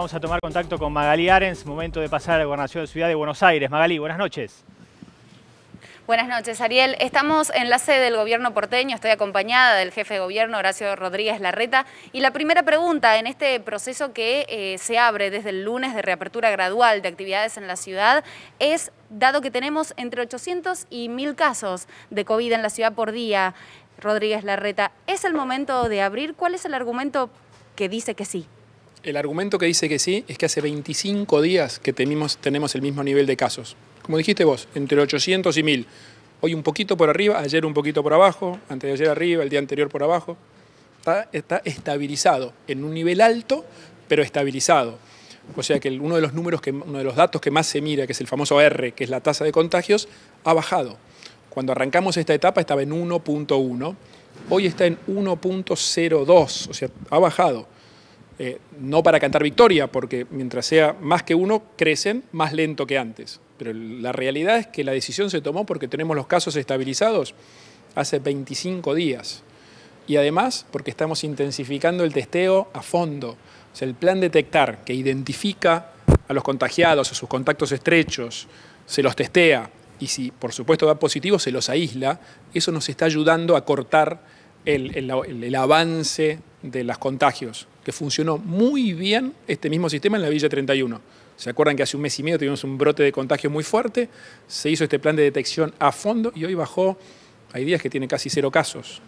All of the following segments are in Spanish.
Vamos a tomar contacto con Magali Arens, momento de pasar a la gobernación de Ciudad de Buenos Aires. Magali, buenas noches. Buenas noches, Ariel. Estamos en la sede del gobierno porteño, estoy acompañada del jefe de gobierno, Horacio Rodríguez Larreta. Y la primera pregunta en este proceso que eh, se abre desde el lunes de reapertura gradual de actividades en la ciudad es, dado que tenemos entre 800 y 1.000 casos de COVID en la ciudad por día, Rodríguez Larreta, ¿es el momento de abrir? ¿Cuál es el argumento que dice que sí? El argumento que dice que sí es que hace 25 días que tenemos, el mismo nivel de casos. Como dijiste vos, entre 800 y 1000. Hoy un poquito por arriba, ayer un poquito por abajo, antes de ayer arriba, el día anterior por abajo. Está, estabilizado en un nivel alto, pero estabilizado. O sea que uno de los números, que, uno de los datos que más se mira, que es el famoso R, que es la tasa de contagios, ha bajado. Cuando arrancamos esta etapa estaba en 1.1, hoy está en 1.02, o sea, ha bajado. Eh, no para cantar victoria, porque mientras sea más que uno, crecen más lento que antes. Pero la realidad es que la decisión se tomó porque tenemos los casos estabilizados hace 25 días. Y además porque estamos intensificando el testeo a fondo. O sea, el plan detectar que identifica a los contagiados, a sus contactos estrechos, se los testea y si por supuesto da positivo, se los aísla. Eso nos está ayudando a cortar el, el avance de los contagios que funcionó muy bien este mismo sistema en la Villa 31. ¿Se acuerdan que hace un mes y medio tuvimos un brote de contagio muy fuerte? Se hizo este plan de detección a fondo y hoy bajó, hay días que tiene casi cero casos.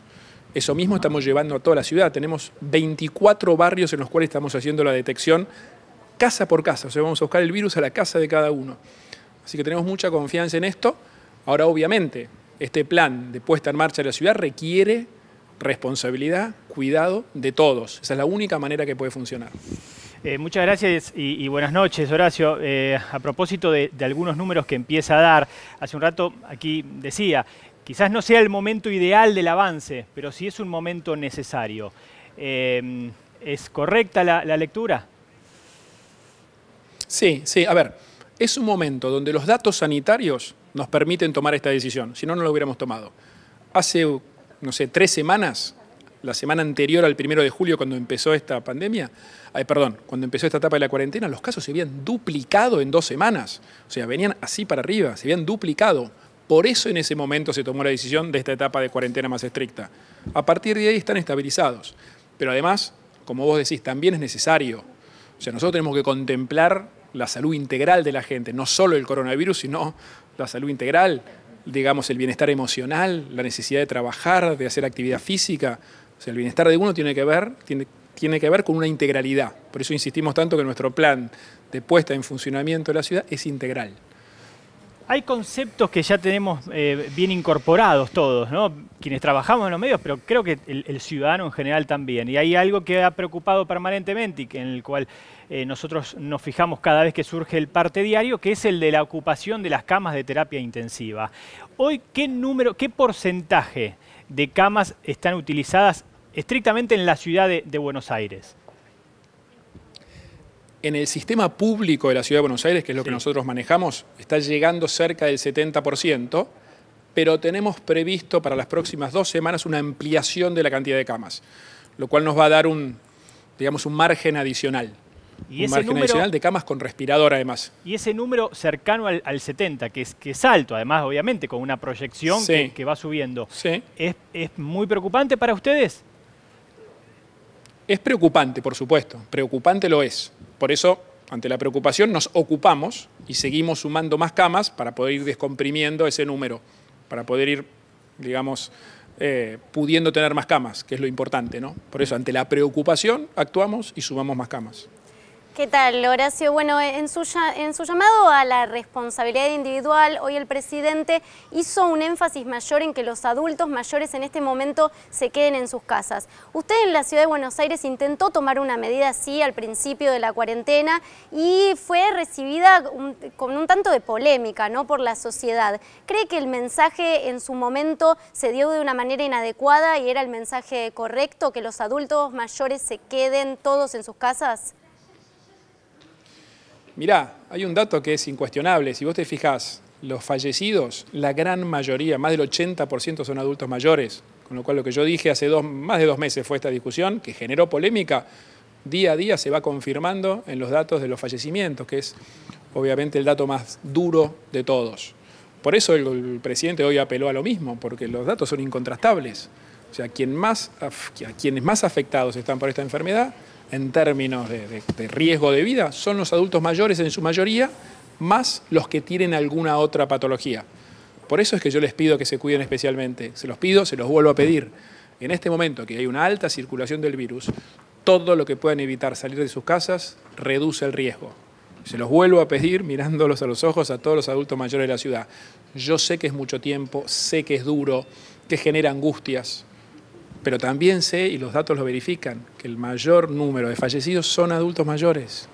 Eso mismo estamos llevando a toda la ciudad. Tenemos 24 barrios en los cuales estamos haciendo la detección casa por casa. O sea, vamos a buscar el virus a la casa de cada uno. Así que tenemos mucha confianza en esto. Ahora, obviamente, este plan de puesta en marcha de la ciudad requiere responsabilidad, cuidado de todos. Esa es la única manera que puede funcionar. Eh, muchas gracias y, buenas noches, Horacio. Eh, a propósito de, algunos números que empieza a dar, hace un rato aquí decía, quizás no sea el momento ideal del avance, pero sí es un momento necesario. Eh, ¿Es correcta la, lectura? Sí, sí, a ver, es un momento donde los datos sanitarios nos permiten tomar esta decisión, si no, no lo hubiéramos tomado. Hace no sé, tres semanas, la semana anterior al primero de julio cuando empezó esta pandemia, ay, perdón, cuando empezó esta etapa de la cuarentena, los casos se habían duplicado en dos semanas. O sea, venían así para arriba, se habían duplicado. Por eso en ese momento se tomó la decisión de esta etapa de cuarentena más estricta. A partir de ahí están estabilizados. Pero además, como vos decís, también es necesario. O sea, nosotros tenemos que contemplar la salud integral de la gente, no solo el coronavirus, sino la salud integral, digamos, el bienestar emocional, la necesidad de trabajar, de hacer actividad física. O sea, el bienestar de uno tiene que ver, tiene, tiene que ver con una integralidad. Por eso insistimos tanto que nuestro plan de puesta en funcionamiento de la ciudad es integral hay conceptos que ya tenemos eh, bien incorporados todos, ¿no? quienes trabajamos en los medios, pero creo que el, ciudadano en general también. Y hay algo que ha preocupado permanentemente y en el cual eh, nosotros nos fijamos cada vez que surge el parte diario, que es el de la ocupación de las camas de terapia intensiva. Hoy, ¿qué número, qué porcentaje de camas están utilizadas estrictamente en la ciudad de Buenos Aires? en el sistema público de la Ciudad de Buenos Aires, que es lo que nosotros manejamos, está llegando cerca del 70%, pero tenemos previsto para las próximas dos semanas una ampliación de la cantidad de camas, lo cual nos va a dar un, digamos, un margen adicional. un margen adicional de camas con respirador, además. Y ese número cercano al, 70, que es, que alto, además, obviamente, con una proyección que, va subiendo, ¿es muy preocupante para ustedes? Es preocupante, por supuesto. Preocupante lo es por eso, ante la preocupación, nos ocupamos y seguimos sumando más camas para poder ir descomprimiendo ese número, para poder ir, digamos, eh, pudiendo tener más camas, que es lo importante, ¿no? Por eso, ante la preocupación, actuamos y sumamos más camas. ¿Qué tal, Horacio? Bueno, en su, llamado a la responsabilidad individual, hoy el presidente hizo un énfasis mayor en que los adultos mayores en este momento se queden en sus casas. Usted en la ciudad de Buenos Aires intentó tomar una medida así al principio de la cuarentena y fue recibida con un tanto de polémica ¿no? por la sociedad. ¿Cree que el mensaje en su momento se dio de una manera inadecuada y era el mensaje correcto, que los adultos mayores se queden todos en sus casas? Mirá, hay un dato que es incuestionable. Si vos te fijás, los fallecidos, la gran mayoría, más del 80% son adultos mayores. Con lo cual lo que yo dije hace más de dos meses fue esta discusión, que generó polémica, día a día se va confirmando en los datos de los fallecimientos, que es obviamente el dato más duro de todos. Por eso el, presidente hoy apeló a lo mismo, porque los datos son incontrastables. O sea, quien más, a quienes más afectados están por esta enfermedad en términos de, riesgo de vida son los adultos mayores en su mayoría, más los que tienen alguna otra patología. Por eso es que yo les pido que se cuiden especialmente. Se los pido, se los vuelvo a pedir. En este momento que hay una alta circulación del virus, todo lo que puedan evitar salir de sus casas reduce el riesgo. Se los vuelvo a pedir mirándolos a los ojos a todos los adultos mayores de la ciudad. Yo sé que es mucho tiempo, sé que es duro, que genera angustias, pero también sé, y los datos lo verifican, que el mayor número de fallecidos son adultos mayores.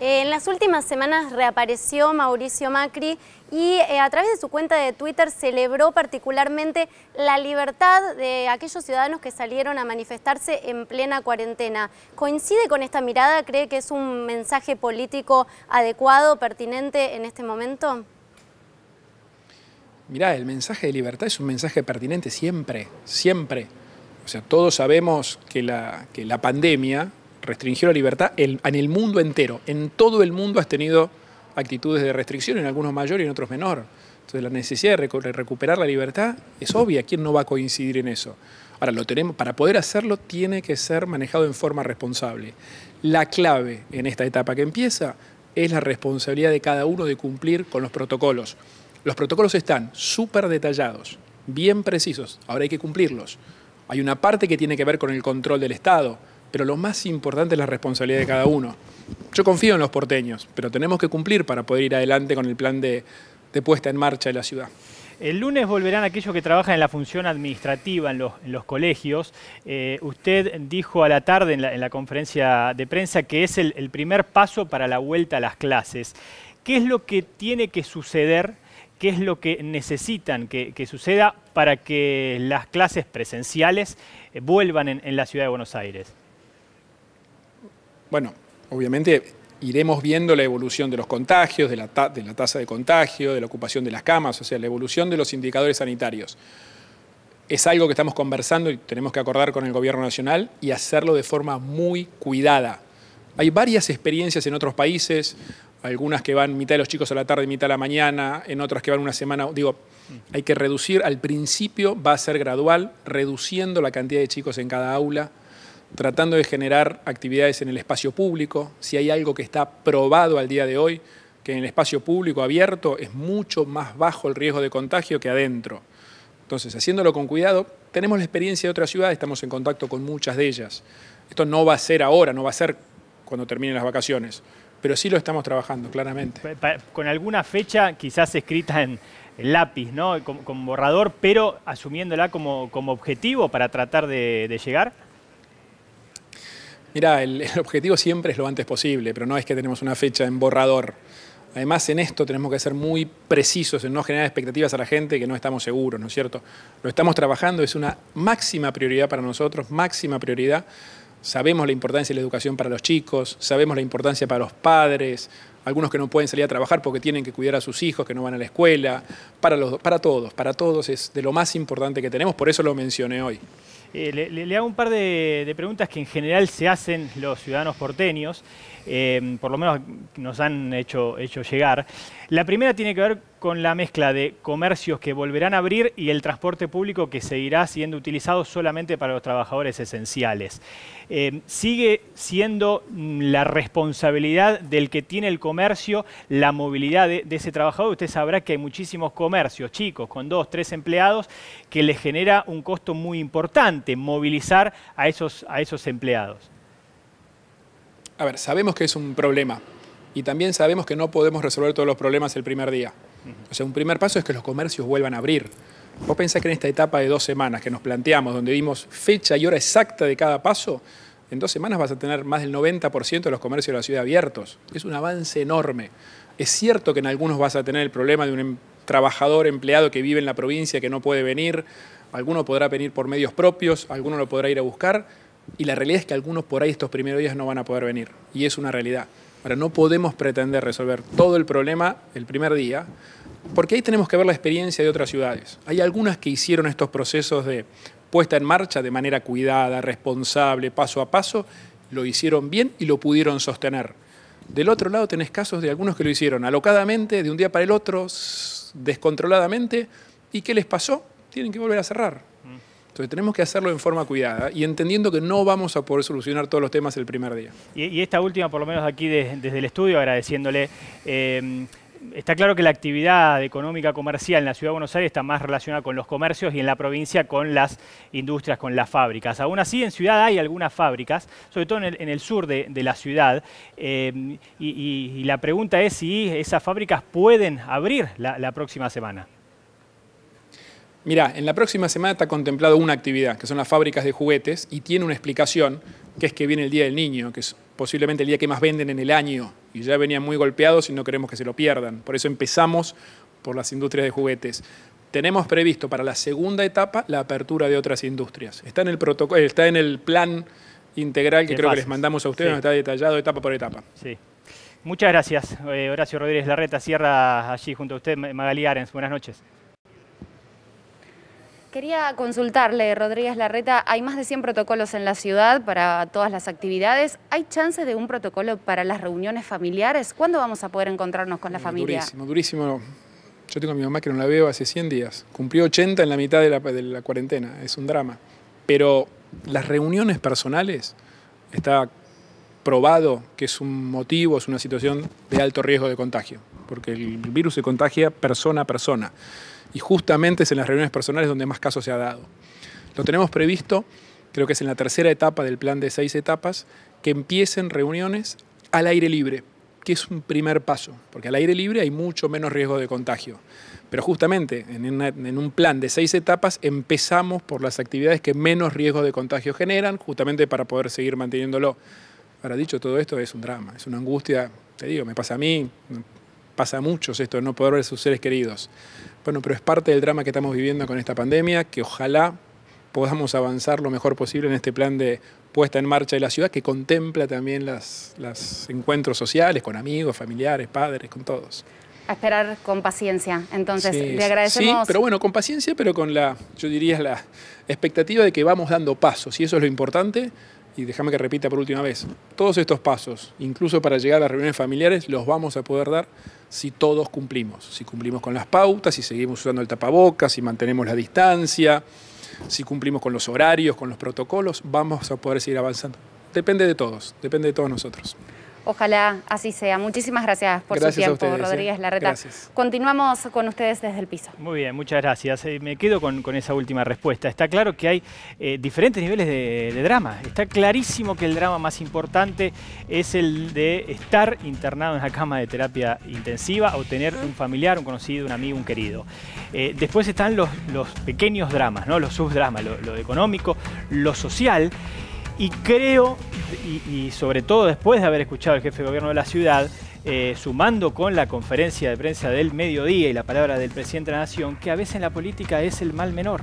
en las últimas semanas reapareció Mauricio Macri y eh, a través de su cuenta de Twitter celebró particularmente la libertad de aquellos ciudadanos que salieron a manifestarse en plena cuarentena. ¿Coincide con esta mirada? ¿Cree que es un mensaje político adecuado, pertinente en este momento? mirá, el mensaje de libertad es un mensaje pertinente siempre, siempre. O sea, todos sabemos que la, pandemia restringió la libertad en, el mundo entero. En todo el mundo has tenido actitudes de restricción, en algunos mayor y en otros menor. Entonces la necesidad de recuperar la libertad es obvia, ¿quién no va a coincidir en eso? Ahora, lo tenemos, para poder hacerlo tiene que ser manejado en forma responsable. La clave en esta etapa que empieza es la responsabilidad de cada uno de cumplir con los protocolos. Los protocolos están súper detallados, bien precisos, ahora hay que cumplirlos. Hay una parte que tiene que ver con el control del Estado, pero lo más importante es la responsabilidad de cada uno. Yo confío en los porteños, pero tenemos que cumplir para poder ir adelante con el plan de, puesta en marcha de la ciudad. El lunes volverán aquellos que trabajan en la función administrativa en los, colegios. Eh, usted dijo a la tarde en la, conferencia de prensa que es el, el primer paso para la vuelta a las clases. ¿Qué es lo que tiene que suceder qué es lo que necesitan que, suceda para que las clases presenciales eh, vuelvan en, la ciudad de Buenos Aires? Bueno, obviamente iremos viendo la evolución de los contagios, de la, de la tasa de contagio, de la ocupación de las camas, o sea, la evolución de los indicadores sanitarios. Es algo que estamos conversando y tenemos que acordar con el Gobierno Nacional y hacerlo de forma muy cuidada. Hay varias experiencias en otros países, algunas que van mitad de los chicos a la tarde, y mitad a la mañana, en otras que van una semana. Digo, hay que reducir, al principio va a ser gradual, reduciendo la cantidad de chicos en cada aula, tratando de generar actividades en el espacio público. Si hay algo que está probado al día de hoy, que en el espacio público abierto es mucho más bajo el riesgo de contagio que adentro. Entonces, haciéndolo con cuidado, tenemos la experiencia de otras ciudades, estamos en contacto con muchas de ellas. Esto no va a ser ahora, no va a ser cuando terminen las vacaciones pero sí lo estamos trabajando, claramente. Con alguna fecha quizás escrita en lápiz, ¿no? Con, borrador, pero asumiéndola como, objetivo para tratar de, llegar. Mira, el, el objetivo siempre es lo antes posible, pero no es que tenemos una fecha en borrador. Además, en esto tenemos que ser muy precisos en no generar expectativas a la gente que no estamos seguros, ¿no es cierto? Lo estamos trabajando, es una máxima prioridad para nosotros, máxima prioridad. Sabemos la importancia de la educación para los chicos, sabemos la importancia para los padres, algunos que no pueden salir a trabajar porque tienen que cuidar a sus hijos, que no van a la escuela, para, los, para todos, para todos es de lo más importante que tenemos, por eso lo mencioné hoy. Eh, le, hago un par de preguntas que en general se hacen los ciudadanos porteños. Em, por lo menos nos han hecho, llegar. La primera tiene que ver con la mezcla de comercios que volverán a abrir y el transporte público que seguirá siendo utilizado solamente para los trabajadores esenciales. Em, sigue siendo mm, la responsabilidad del que tiene el comercio la movilidad de, ese trabajador. Usted sabrá que hay muchísimos comercios chicos con dos, tres empleados que les genera un costo muy importante movilizar a esos, a esos empleados a ver, sabemos que es un problema y también sabemos que no podemos resolver todos los problemas el primer día. O sea, un primer paso es que los comercios vuelvan a abrir. Vos pensás que en esta etapa de dos semanas que nos planteamos, donde vimos fecha y hora exacta de cada paso, en dos semanas vas a tener más del 90% de los comercios de la ciudad abiertos. Es un avance enorme. Es cierto que en algunos vas a tener el problema de un em, trabajador empleado que vive en la provincia que no puede venir, alguno podrá venir por medios propios, alguno lo podrá ir a buscar, y la realidad es que algunos por ahí estos primeros días no van a poder venir. Y es una realidad. Ahora, no podemos pretender resolver todo el problema el primer día, porque ahí tenemos que ver la experiencia de otras ciudades. Hay algunas que hicieron estos procesos de puesta en marcha de manera cuidada, responsable, paso a paso, lo hicieron bien y lo pudieron sostener. Del otro lado tenés casos de algunos que lo hicieron alocadamente, de un día para el otro, descontroladamente, ¿y qué les pasó? Tienen que volver a cerrar. Entonces tenemos que hacerlo en forma cuidada y entendiendo que no vamos a poder solucionar todos los temas el primer día. Y, esta última, por lo menos aquí desde el estudio, agradeciéndole. Em, está claro que la actividad económica comercial en la ciudad de Buenos Aires está más relacionada con los comercios y en la provincia con las industrias, con las fábricas. Aún así, en ciudad hay algunas fábricas, sobre todo en el, sur de, la ciudad. Em, y, la pregunta es si esas fábricas pueden abrir la próxima semana mirá, en la próxima semana está contemplado una actividad, que son las fábricas de juguetes, y tiene una explicación, que es que viene el Día del Niño, que es posiblemente el día que más venden en el año, y ya venían muy golpeados y no queremos que se lo pierdan. Por eso empezamos por las industrias de juguetes. Tenemos previsto para la segunda etapa la apertura de otras industrias. Está en el, eh, está en el plan integral que creo que les mandamos a ustedes, está detallado etapa por etapa. Sí. Muchas gracias, eh, Horacio Rodríguez Larreta, cierra allí junto a usted, Magali Arens. Buenas noches. Quería consultarle, Rodríguez Larreta, hay más de 100 protocolos en la ciudad para todas las actividades. ¿Hay chance de un protocolo para las reuniones familiares? ¿Cuándo vamos a poder encontrarnos con la mm, familia? Durísimo, durísimo. Yo tengo a mi mamá que no la veo hace 100 días. Cumplió 80 en la mitad de la cuarentena. Es un drama. Pero las reuniones personales está probado que es un motivo, es una situación de alto riesgo de contagio, porque el virus se contagia persona a persona y justamente es en las reuniones personales donde más casos se ha dado. Lo tenemos previsto, creo que es en la tercera etapa del plan de seis etapas, que empiecen reuniones al aire libre, que es un primer paso, porque al aire libre hay mucho menos riesgo de contagio. Pero justamente en, en, un plan de seis etapas empezamos por las actividades que menos riesgo de contagio generan, justamente para poder seguir manteniéndolo. Ahora dicho todo esto, es un drama, es una angustia, te digo, me pasa a mí, pasa a muchos esto no poder ver a sus seres queridos. Bueno, pero es parte del drama que estamos viviendo con esta pandemia, que ojalá podamos avanzar lo mejor posible en este plan de puesta en marcha de la ciudad, que contempla también los las encuentros sociales con amigos, familiares, padres, con todos. A esperar con paciencia, entonces, le agradecemos. Sí, pero bueno, con paciencia, pero con la, yo diría, la expectativa de que vamos dando pasos, y eso es lo importante, y déjame que repita por última vez, todos estos pasos, incluso para llegar a las reuniones familiares, los vamos a poder dar si todos cumplimos, si cumplimos con las pautas, si seguimos usando el tapabocas, si mantenemos la distancia, si cumplimos con los horarios, con los protocolos, vamos a poder seguir avanzando. Depende de todos, depende de todos nosotros. Ojalá así sea. Muchísimas gracias por su tiempo, ¿eh? Rodríguez Larreta. Gracias. Continuamos con ustedes desde el piso. Muy bien, muchas gracias. Eh, me quedo con, esa última respuesta. Está claro que hay eh, diferentes niveles de, drama. Está clarísimo que el drama más importante es el de estar internado en la cama de terapia intensiva o tener un familiar, un conocido, un amigo, un querido. después están los, pequeños dramas, ¿no? los subdramas, lo, lo económico, lo social. Y creo y, sobre todo después de haber escuchado al jefe de gobierno de la ciudad, eh, sumando con la conferencia de prensa del mediodía y la palabra del presidente de la Nación, que a veces en la política es el mal menor,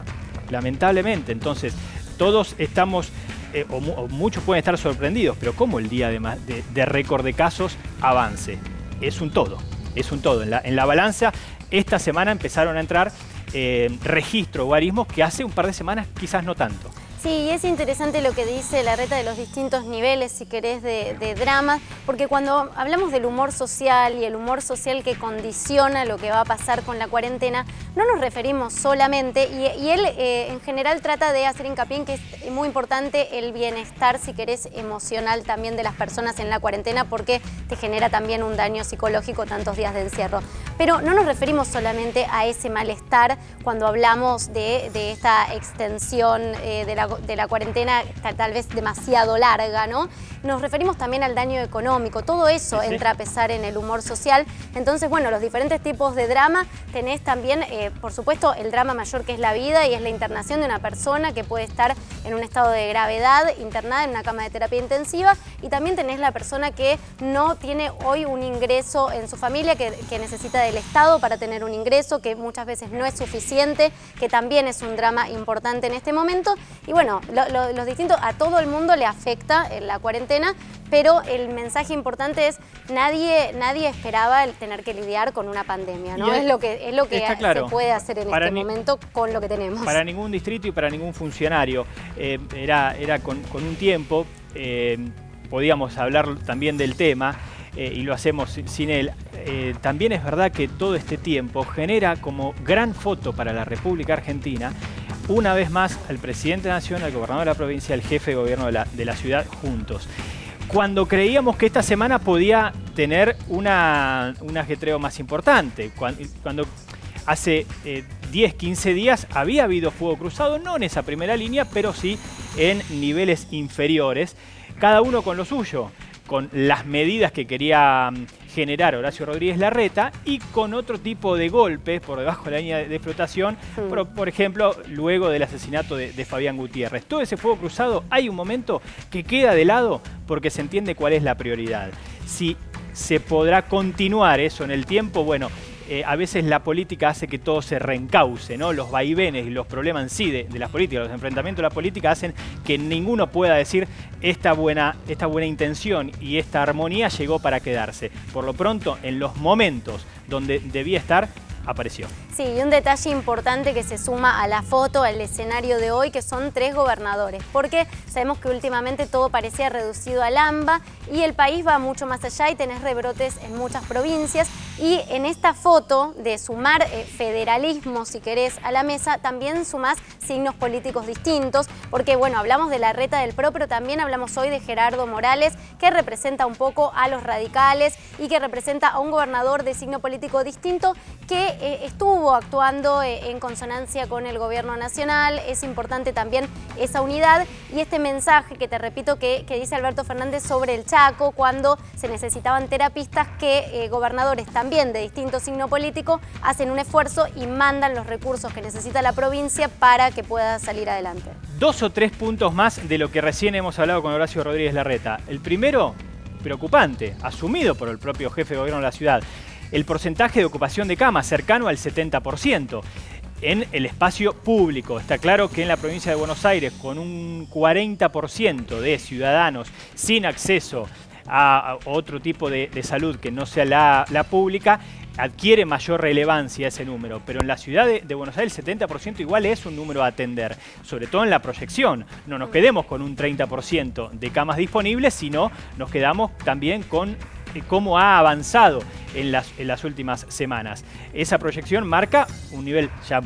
lamentablemente. Entonces, todos estamos, eh, o, muchos pueden estar sorprendidos, pero ¿cómo el día de, récord de casos avance? Es un todo, es un todo. En la, balanza, esta semana empezaron a entrar eh, registros o que hace un par de semanas quizás no tanto. Sí, y es interesante lo que dice la reta de los distintos niveles, si querés, de, drama, porque cuando hablamos del humor social y el humor social que condiciona lo que va a pasar con la cuarentena, no nos referimos solamente, y, él eh, en general trata de hacer hincapié en que es muy importante el bienestar, si querés, emocional también de las personas en la cuarentena, porque te genera también un daño psicológico tantos días de encierro. Pero no nos referimos solamente a ese malestar cuando hablamos de, esta extensión eh, de la de la cuarentena tal vez demasiado larga, ¿no? Nos referimos también al daño económico, todo eso entra a pesar en el humor social. Entonces, bueno, los diferentes tipos de drama, tenés también, eh, por supuesto, el drama mayor que es la vida y es la internación de una persona que puede estar en un estado de gravedad, internada en una cama de terapia intensiva, y también tenés la persona que no tiene hoy un ingreso en su familia, que, que necesita del Estado para tener un ingreso, que muchas veces no es suficiente, que también es un drama importante en este momento. Y bueno, lo, los distintos, a todo el mundo le afecta eh, la cuarentena, pero el mensaje importante es nadie, nadie esperaba el tener que lidiar con una pandemia, ¿no? es lo que, es lo que se puede hacer en este momento con lo que tenemos. Para ningún distrito y para ningún funcionario. Eh, era era con, un tiempo, eh, podíamos hablar también del tema. y lo hacemos sin él. también es verdad que todo este tiempo genera como gran foto para la República Argentina una vez más al presidente de al gobernador de la provincia, al jefe de gobierno de la, ciudad juntos. Cuando creíamos que esta semana podía tener un ajetreo más importante, cuando, hace 10, eh, 15 días había habido fuego cruzado, no en esa primera línea, pero sí en niveles inferiores, cada uno con lo suyo, con las medidas que quería mm, generar Horacio Rodríguez Larreta y con otro tipo de golpes por debajo de la línea de flotación, hmm. por, ejemplo, luego del asesinato de, de, Fabián Gutiérrez. Todo ese fuego cruzado hay un momento que queda de lado porque se entiende cuál es la prioridad. Si se podrá continuar eso en el tiempo, bueno, eh, a veces la política hace que todo se reencauce, ¿no? Los vaivenes y los problemas en sí de, las políticas, los enfrentamientos de la política hacen que ninguno pueda decir esta buena, esta buena intención y esta armonía llegó para quedarse. Por lo pronto, en los momentos donde debía estar, apareció. Sí, y un detalle importante que se suma a la foto, al escenario de hoy, que son tres gobernadores, porque sabemos que últimamente todo parecía reducido al AMBA y el país va mucho más allá y tenés rebrotes en muchas provincias. Y en esta foto de sumar eh, federalismo, si querés, a la mesa, también sumás signos políticos distintos, porque bueno, hablamos de la reta del PRO, también hablamos hoy de Gerardo Morales, que representa un poco a los radicales y que representa a un gobernador de signo político distinto que eh, estuvo estuvo actuando eh, en consonancia con el gobierno nacional, es importante también esa unidad y este mensaje que te repito que, dice Alberto Fernández sobre el Chaco cuando se necesitaban terapistas que eh, gobernadores también de distinto signo político hacen un esfuerzo y mandan los recursos que necesita la provincia para que pueda salir adelante. Dos o tres puntos más de lo que recién hemos hablado con Horacio Rodríguez Larreta. El primero, preocupante, asumido por el propio jefe de gobierno de la ciudad el porcentaje de ocupación de camas, cercano al 70% en el espacio público. Está claro que en la provincia de Buenos Aires, con un 40% de ciudadanos sin acceso a otro tipo de, salud que no sea la, pública, adquiere mayor relevancia ese número. Pero en la ciudad de Buenos Aires el 70% igual es un número a atender, sobre todo en la proyección. No nos quedemos con un 30% de camas disponibles, sino nos quedamos también con eh, cómo ha avanzado en las, últimas semanas. Esa proyección marca un nivel ya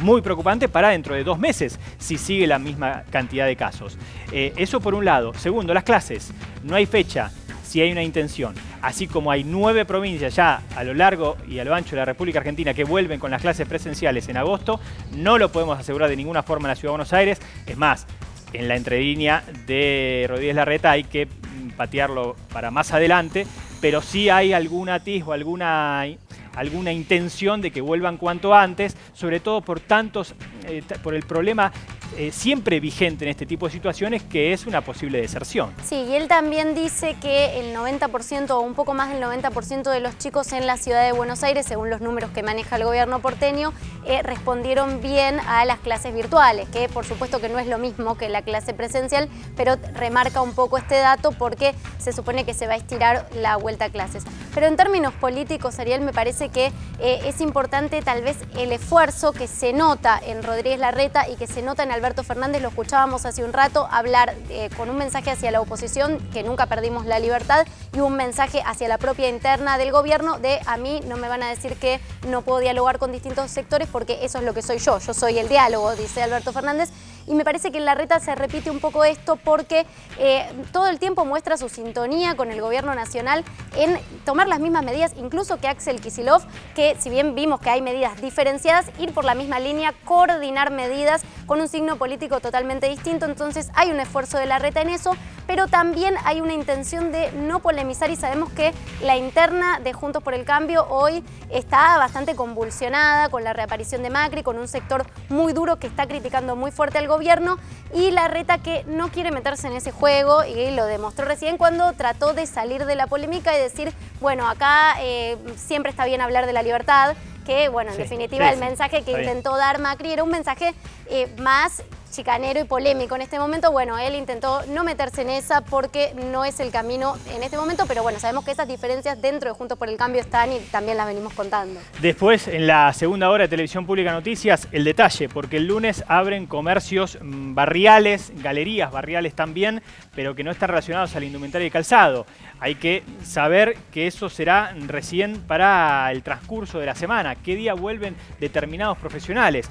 muy preocupante para dentro de dos meses si sigue la misma cantidad de casos. Eh, eso por un lado. Segundo, las clases. No hay fecha si hay una intención. Así como hay nueve provincias ya a lo largo y a lo ancho de la República Argentina que vuelven con las clases presenciales en agosto, no lo podemos asegurar de ninguna forma en la Ciudad de Buenos Aires. Es más, en la entrelínea de Rodríguez Larreta hay que patearlo para más adelante, pero sí hay algún o alguna alguna intención de que vuelvan cuanto antes, sobre todo por tantos, eh, por el problema eh, siempre vigente en este tipo de situaciones, que es una posible deserción. Sí, y él también dice que el 90% o un poco más del 90% de los chicos en la ciudad de Buenos Aires, según los números que maneja el gobierno porteño, eh, respondieron bien a las clases virtuales, que por supuesto que no es lo mismo que la clase presencial, pero remarca un poco este dato porque se supone que se va a estirar la vuelta a clases. Pero en términos políticos, Ariel, me parece que eh, es importante tal vez el esfuerzo que se nota en Rodríguez Larreta y que se nota en Alberto Fernández. Lo escuchábamos hace un rato hablar eh, con un mensaje hacia la oposición, que nunca perdimos la libertad, y un mensaje hacia la propia interna del gobierno de a mí no me van a decir que no puedo dialogar con distintos sectores porque eso es lo que soy yo, yo soy el diálogo, dice Alberto Fernández. Y me parece que en Larreta se repite un poco esto porque eh, todo el tiempo muestra su sintonía con el gobierno nacional en tomar las mismas medidas, incluso que Axel Kicillof que si bien vimos que hay medidas diferenciadas, ir por la misma línea, coordinar medidas con un signo político totalmente distinto, entonces hay un esfuerzo de la reta en eso, pero también hay una intención de no polemizar y sabemos que la interna de Juntos por el Cambio hoy está bastante convulsionada con la reaparición de Macri, con un sector muy duro que está criticando muy fuerte al gobierno y la reta que no quiere meterse en ese juego y lo demostró recién cuando trató de salir de la polémica y decir bueno, acá eh, siempre está bien hablar de la libertad, que bueno, en definitiva el mensaje que intentó dar Macri era un mensaje eh, más chicanero y polémico en este momento. Bueno, él intentó no meterse en esa porque no es el camino en este momento, pero bueno, sabemos que esas diferencias dentro de Juntos por el Cambio están y también las venimos contando. Después, en la segunda hora de Televisión Pública Noticias, el detalle, porque el lunes abren comercios mm, barriales, galerías barriales también, pero que no están relacionados al indumentario y calzado. Hay que saber que eso será recién para el transcurso de la semana, qué día vuelven determinados profesionales.